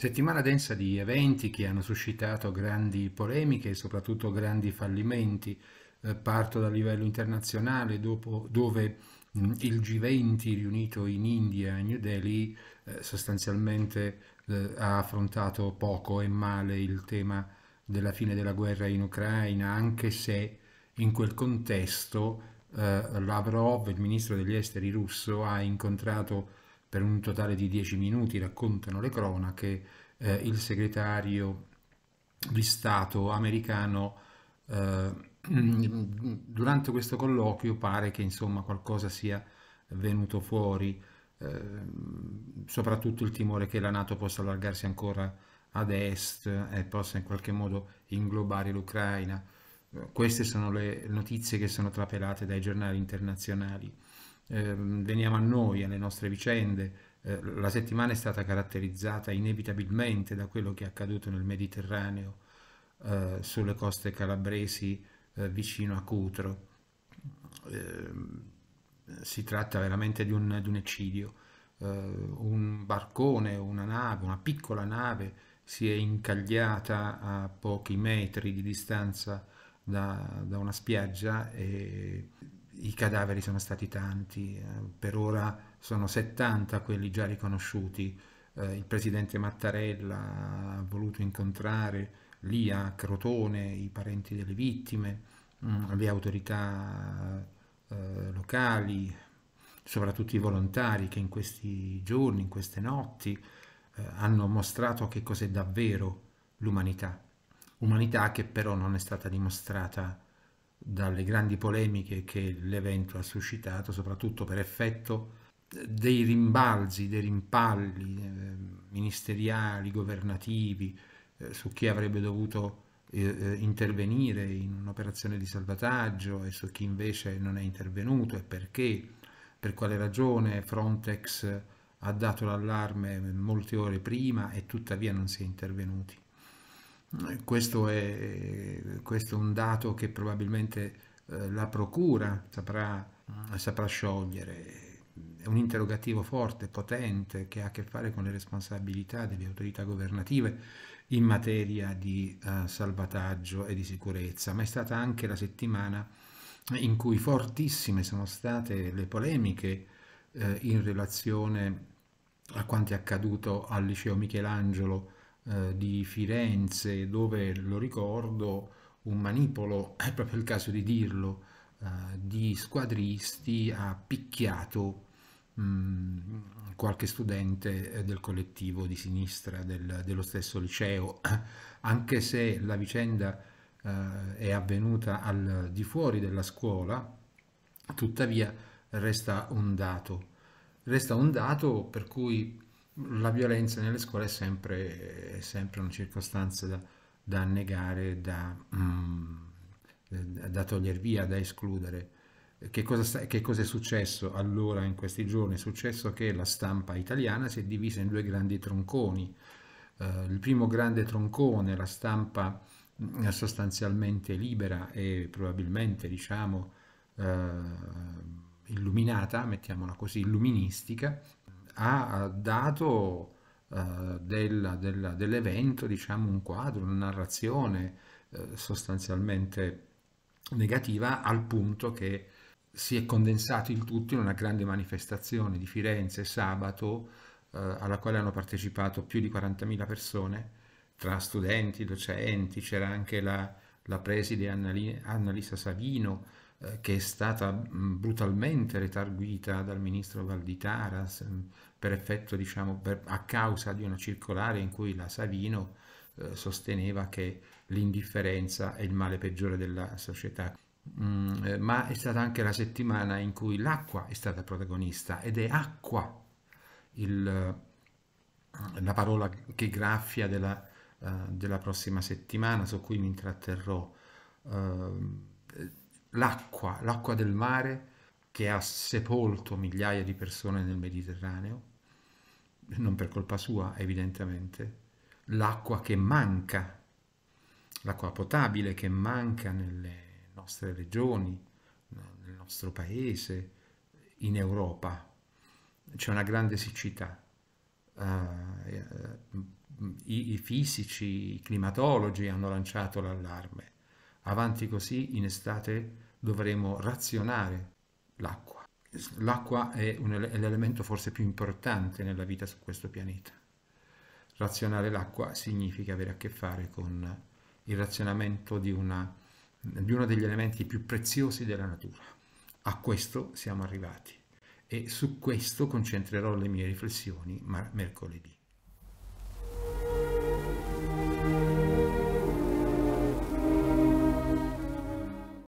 Settimana densa di eventi che hanno suscitato grandi polemiche e soprattutto grandi fallimenti. Eh, parto dal livello internazionale dopo, dove mm, il G20 riunito in India, a New Delhi, eh, sostanzialmente eh, ha affrontato poco e male il tema della fine della guerra in Ucraina, anche se in quel contesto Lavrov, il ministro degli esteri russo, ha incontrato per un totale di 10 minuti raccontano le cronache, eh, il segretario di Stato americano eh, durante questo colloquio pare che insomma qualcosa sia venuto fuori, eh, soprattutto il timore che la Nato possa allargarsi ancora ad est e possa in qualche modo inglobare l'Ucraina. Queste sono le notizie che sono trapelate dai giornali internazionali. Ehm, veniamo a noi, alle nostre vicende. Eh, la settimana è stata caratterizzata inevitabilmente da quello che è accaduto nel Mediterraneo, eh, sulle coste calabresi, eh, vicino a Cutro. Ehm, si tratta veramente di un, di un eccidio. Un barcone, una nave, una piccola nave si è incagliata a pochi metri di distanza da, da una spiaggia e i cadaveri sono stati tanti, eh, per ora sono 70 quelli già riconosciuti, eh, il presidente Mattarella ha voluto incontrare lì a Crotone i parenti delle vittime, mm, le autorità eh, locali, soprattutto i volontari che in questi giorni, in queste notti, hanno mostrato che cos'è davvero l'umanità, umanità che però non è stata dimostrata dalle grandi polemiche che l'evento ha suscitato, soprattutto per effetto dei rimbalzi, dei rimpalli eh, ministeriali, governativi, eh, su chi avrebbe dovuto eh, eh, intervenire in un'operazione di salvataggio e su chi invece non è intervenuto e perché, per quale ragione Frontex ha dato l'allarme molte ore prima e tuttavia non si è intervenuti. Eh, questo è, questo è un dato che probabilmente eh, la Procura saprà, mm, saprà sciogliere è un interrogativo forte, potente, che ha a che fare con le responsabilità delle autorità governative in materia di uh, salvataggio e di sicurezza, ma è stata anche la settimana in cui fortissime sono state le polemiche eh, in relazione a quanto è accaduto al liceo Michelangelo eh, di Firenze dove, lo ricordo, un manipolo, è proprio il caso di dirlo, eh, di squadristi ha picchiato mm, qualche studente eh, del collettivo di sinistra del, dello stesso liceo, anche se la vicenda è avvenuta al di fuori della scuola, tuttavia resta un dato. Resta un dato per cui la violenza nelle scuole è sempre, è sempre una circostanza da, da negare, da, mm, da togliere via, da escludere. Che cosa, sta, che cosa, è successo allora in questi giorni? È successo che la stampa italiana si è divisa in due grandi tronconi. Eh, il primo grande troncone, la stampa mm, sostanzialmente libera e probabilmente diciamo eh, illuminata, mettiamola così, illuministica, ha dato eh, del, dell'evento diciamo, un quadro, una narrazione eh, sostanzialmente negativa al punto che si è condensato il tutto in una grande manifestazione di Firenze sabato eh, alla quale hanno partecipato più di 40.000 persone tra studenti, docenti, c'era anche la, la preside Annalisa Savino, eh, che è stata brutalmente retarguita dal ministro Valditara per effetto, diciamo, per, a causa di una circolare in cui la Savino eh, sosteneva che l'indifferenza è il male peggiore della società. Mm, ma è stata anche la settimana in cui l'acqua è stata protagonista ed è acqua il, eh, la parola che graffia della, uh, della, prossima settimana su cui mi intratterrò. Uh, l'acqua, l'acqua del mare che ha sepolto migliaia di persone nel Mediterraneo, non per colpa sua evidentemente, l'acqua che manca, l'acqua potabile che manca nelle nostre regioni, nel nostro paese, in Europa. C'è una grande siccità. Uh, i, I fisici, i climatologi hanno lanciato l'allarme Avanti così in estate dovremo razionare l'acqua. L'acqua è, è l'elemento forse più importante nella vita su questo pianeta. Razionare l'acqua significa avere a che fare con il razionamento di, una, di uno degli elementi più preziosi della natura. A questo siamo arrivati e su questo concentrerò le mie riflessioni mercoledì.